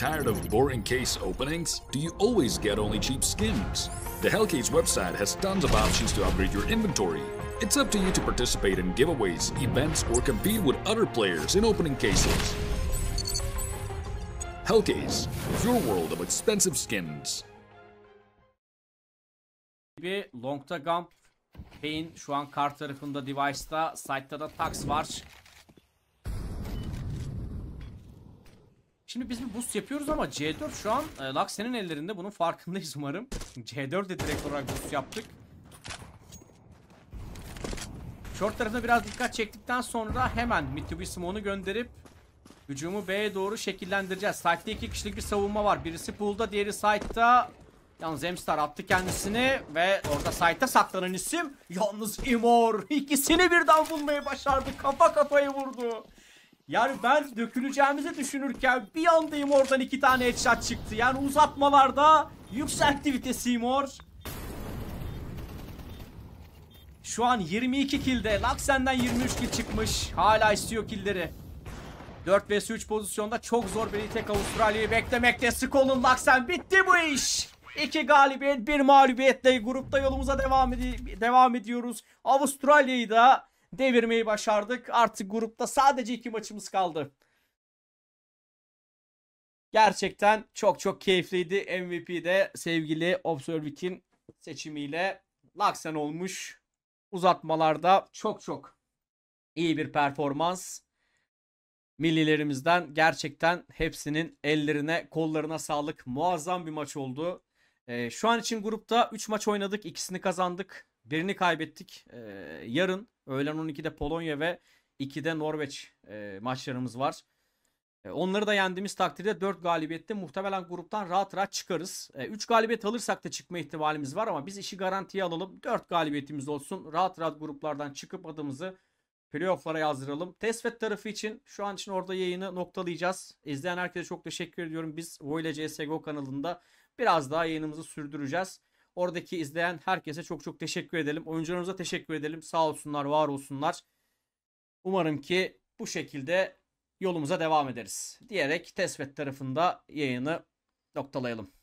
Tired of boring case openings? Do you always get only cheap skins? The Hellcase website has tons of options to upgrade your inventory. It's up to you to participate in giveaways, events, or compete with other players in opening cases. Hellcase, your world of expensive skins. Gibi Gump, şu an kart tarafında Device'da, Sight'ta da Tax var. Şimdi biz bir boost yapıyoruz ama C4 şu an e, Laksen'in ellerinde bunun farkındayız umarım. C4 de direkt olarak boost yaptık. Short tarafına biraz dikkat çektikten sonra hemen Mitsubishi Mon'u gönderip hücumu B'ye doğru şekillendireceğiz. Side'de iki kişilik bir savunma var. Birisi pool'da, diğeri side'da. Yalnız Emstar attı kendisini ve orada side'da saklanan isim yalnız Imor. ikisini birden bulmayı başardı. Kafa kafayı vurdu. Yani ben döküleceğimizi düşünürken bir andayım oradan iki tane headshot çıktı. Yani uzatmalarda yükseltti vitesi Seymour. Şu an 22 kilde. Laksen'den 23 kill çıkmış. Hala istiyor killeri. 4 vs 3 pozisyonda çok zor bir tek Avustralya'yı beklemekte. Skolun Laksen bitti bu iş. İki galibiyet bir mağlubiyetle grupta yolumuza devam, ed devam ediyoruz. Avustralya'yı da devirmeyi başardık. Artık grupta sadece iki maçımız kaldı. Gerçekten çok çok keyifliydi. MVP'de sevgili Observik'in seçimiyle Laksen olmuş. Uzatmalarda çok çok iyi bir performans. Millilerimizden gerçekten hepsinin ellerine kollarına sağlık. Muazzam bir maç oldu. Ee, şu an için grupta 3 maç oynadık. ikisini kazandık. Birini kaybettik. E, yarın öğlen 12'de Polonya ve 2'de Norveç e, maçlarımız var. E, onları da yendiğimiz takdirde 4 galibiyette muhtemelen gruptan rahat rahat çıkarız. E, 3 galibiyet alırsak da çıkma ihtimalimiz var ama biz işi garantiye alalım. 4 galibiyetimiz olsun. Rahat rahat gruplardan çıkıp adımızı playofflara yazdıralım. Tesvet tarafı için şu an için orada yayını noktalayacağız. İzleyen herkese çok teşekkür ediyorum. Biz Voyle CSGO kanalında biraz daha yayınımızı sürdüreceğiz. Oradaki izleyen herkese çok çok teşekkür edelim. Oyuncularımıza teşekkür edelim. Sağ olsunlar, var olsunlar. Umarım ki bu şekilde yolumuza devam ederiz diyerek Tesvet tarafında yayını noktalayalım.